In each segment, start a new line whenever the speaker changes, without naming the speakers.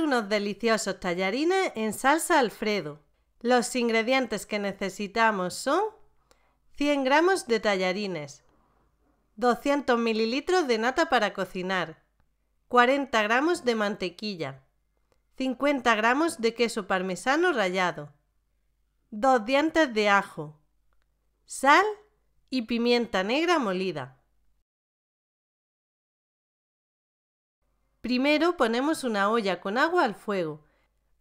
unos deliciosos tallarines en salsa alfredo. Los ingredientes que necesitamos son 100 gramos de tallarines, 200 mililitros de nata para cocinar, 40 gramos de mantequilla, 50 gramos de queso parmesano rallado, 2 dientes de ajo, sal y pimienta negra molida. Primero ponemos una olla con agua al fuego.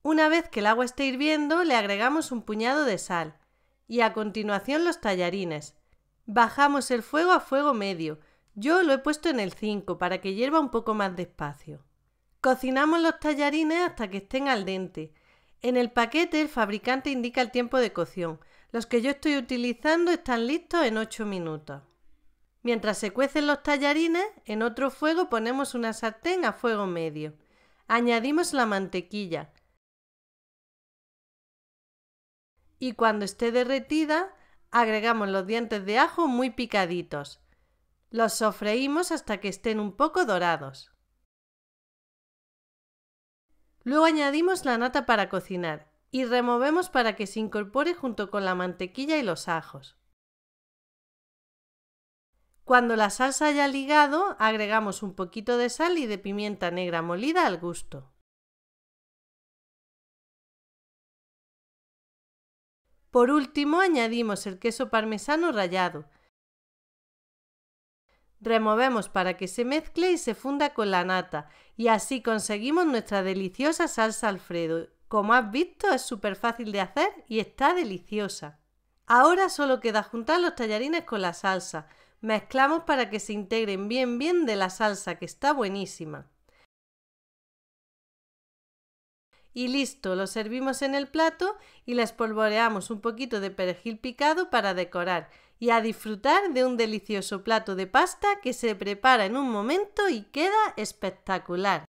Una vez que el agua esté hirviendo, le agregamos un puñado de sal y a continuación los tallarines. Bajamos el fuego a fuego medio. Yo lo he puesto en el 5 para que hierva un poco más despacio. Cocinamos los tallarines hasta que estén al dente. En el paquete el fabricante indica el tiempo de cocción. Los que yo estoy utilizando están listos en 8 minutos. Mientras se cuecen los tallarines, en otro fuego ponemos una sartén a fuego medio. Añadimos la mantequilla. Y cuando esté derretida, agregamos los dientes de ajo muy picaditos. Los sofreímos hasta que estén un poco dorados. Luego añadimos la nata para cocinar y removemos para que se incorpore junto con la mantequilla y los ajos. Cuando la salsa haya ligado, agregamos un poquito de sal y de pimienta negra molida al gusto. Por último, añadimos el queso parmesano rallado. Removemos para que se mezcle y se funda con la nata y así conseguimos nuestra deliciosa salsa Alfredo. Como has visto es súper fácil de hacer y está deliciosa. Ahora solo queda juntar los tallarines con la salsa. Mezclamos para que se integren bien bien de la salsa, que está buenísima. Y listo, lo servimos en el plato y las polvoreamos un poquito de perejil picado para decorar y a disfrutar de un delicioso plato de pasta que se prepara en un momento y queda espectacular.